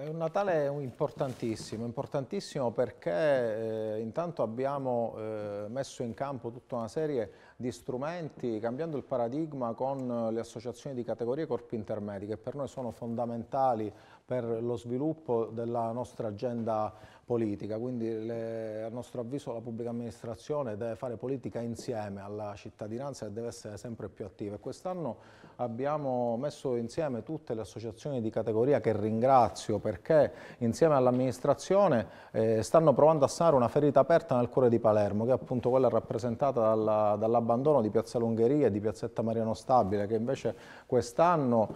Eh, un Natale importantissimo, importantissimo perché eh, intanto abbiamo eh, messo in campo tutta una serie di strumenti cambiando il paradigma con le associazioni di categorie e corpi intermedi che per noi sono fondamentali per lo sviluppo della nostra agenda politica, quindi le, a nostro avviso la pubblica amministrazione deve fare politica insieme alla cittadinanza e deve essere sempre più attiva. Quest'anno abbiamo messo insieme tutte le associazioni di categoria che ringrazio per perché insieme all'amministrazione eh, stanno provando a sanare una ferita aperta nel cuore di Palermo, che è appunto quella rappresentata dall'abbandono di Piazza Lungheria e di Piazzetta Mariano Stabile, che invece quest'anno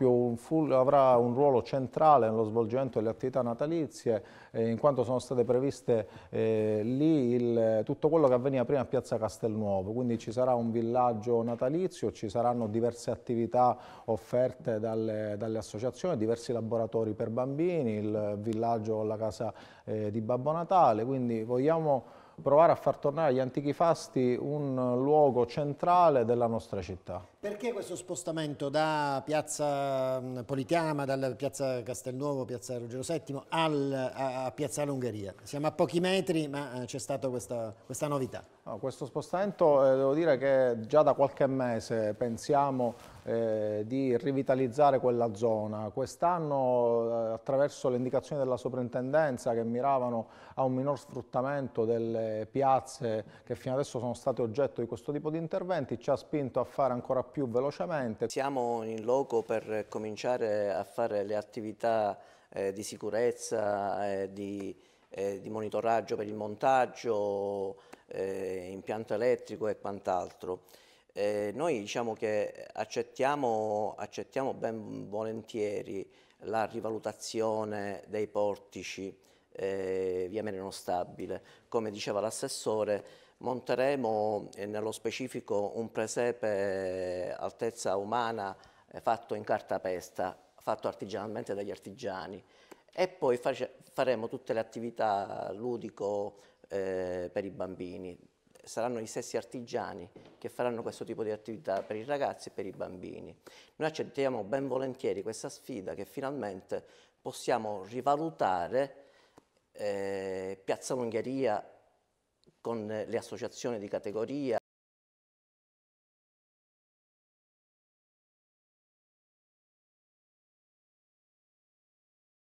un full, avrà un ruolo centrale nello svolgimento delle attività natalizie, eh, in quanto sono state previste eh, lì il, tutto quello che avveniva prima a Piazza Castelnuovo, quindi ci sarà un villaggio natalizio, ci saranno diverse attività offerte dalle, dalle associazioni, diversi laboratori per bambini, il villaggio la casa eh, di Babbo Natale, quindi vogliamo provare a far tornare agli antichi fasti un luogo centrale della nostra città. Perché questo spostamento da piazza mm, Politeama, dalla piazza Castelnuovo, piazza Ruggero VII al, a, a, piazza L'Ungheria? Siamo a pochi metri ma eh, c'è stata questa, questa, novità. No, questo spostamento eh, devo dire che già da qualche mese pensiamo eh, di rivitalizzare quella zona. Quest'anno eh, attraverso le indicazioni della soprintendenza che miravano a un minor sfruttamento delle piazze che fino adesso sono state oggetto di questo tipo di interventi ci ha spinto a fare ancora più più velocemente. Siamo in loco per cominciare a fare le attività eh, di sicurezza, eh, di, eh, di, monitoraggio per il montaggio, eh, impianto elettrico e quant'altro. Eh, noi diciamo che accettiamo, accettiamo ben volentieri la rivalutazione dei portici, eh, via Merino Stabile. Come diceva l'assessore, monteremo eh, nello specifico un presepe eh, altezza umana eh, fatto in carta pesta, fatto artigianalmente dagli artigiani e poi face, faremo tutte le attività ludico eh, per i bambini. Saranno gli stessi artigiani che faranno questo tipo di attività per i ragazzi e per i bambini. Noi accettiamo ben volentieri questa sfida che finalmente possiamo rivalutare eh, Piazza Ungheria con le associazioni di categoria